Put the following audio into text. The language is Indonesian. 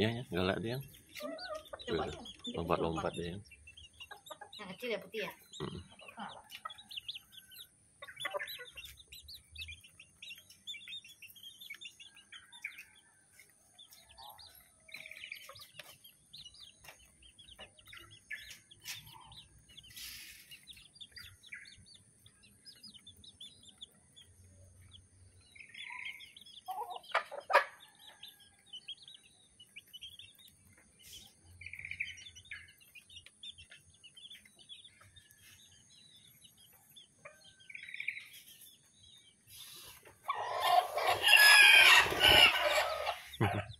Iya, ya, galak dia. Lompat-lompat dia. Yang kecil ya putih ya? Mm -mm. Mm-hmm.